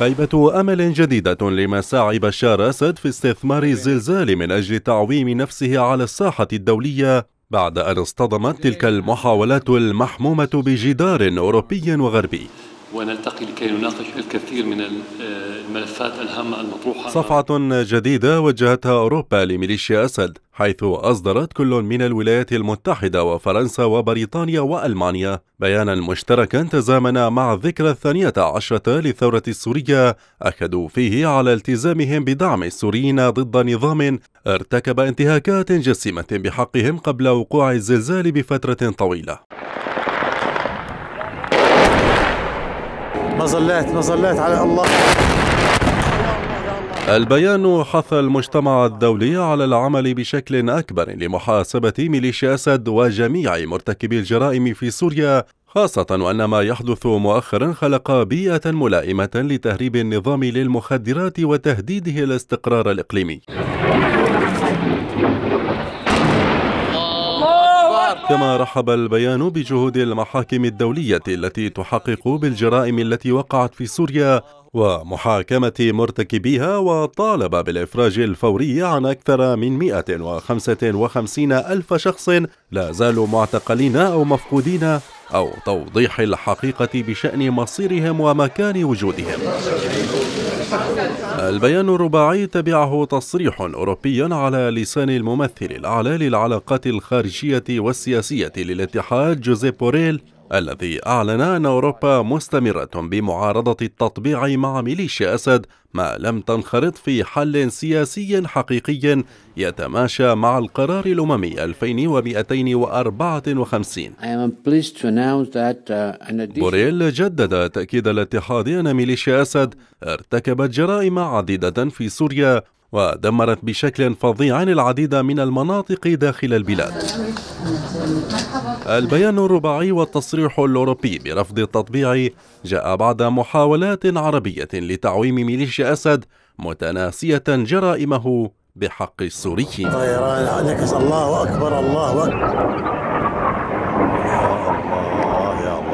خيبة أمل جديدة لمساعي بشار أسد في استثمار الزلزال من أجل تعويم نفسه على الساحة الدولية بعد أن اصطدمت تلك المحاولات المحمومة بجدار أوروبي وغربي ونلتقي لكي نناقش الكثير من آه، الملفات الهامة المطروحة صفعة جديدة وجهتها أوروبا لميليشيا أسد حيث أصدرت كل من الولايات المتحدة وفرنسا وبريطانيا وألمانيا بيانا مشتركا تزامن مع الذكرى الثانية عشرة للثورة السورية أكدوا فيه على التزامهم بدعم السوريين ضد نظام ارتكب انتهاكات جسيمة بحقهم قبل وقوع الزلزال بفترة طويلة مظلات مظلات على الله البيان حث المجتمع الدولي على العمل بشكل أكبر لمحاسبة ميليشيا أسد وجميع مرتكبي الجرائم في سوريا خاصة وأن ما يحدث مؤخرا خلق بيئة ملائمة لتهريب النظام للمخدرات وتهديده الاستقرار الإقليمي كما رحب البيان بجهود المحاكم الدولية التي تحقق بالجرائم التي وقعت في سوريا ومحاكمة مرتكبيها وطالب بالإفراج الفوري عن أكثر من 155 ألف شخص لا زالوا معتقلين أو مفقودين أو توضيح الحقيقة بشأن مصيرهم ومكان وجودهم البيان الرباعي تبعه تصريح أوروبي على لسان الممثل الأعلى للعلاقات الخارجية والسياسية للاتحاد جوزيف بوريل الذي أعلن أن أوروبا مستمرة بمعارضة التطبيع مع ميليشيا أسد ما لم تنخرط في حل سياسي حقيقي يتماشى مع القرار الأممي 2254 uh, بوريل جدد تأكيد الاتحاد أن ميليشيا أسد ارتكبت جرائم عديدة في سوريا ودمرت بشكل فظيع العديد من المناطق داخل البلاد البيان الرباعي والتصريح الأوروبي برفض التطبيع جاء بعد محاولات عربية لتعويم ميليشيا أسد متناسية جرائمه بحق السوريين طيران عليك الله أكبر الله أكبر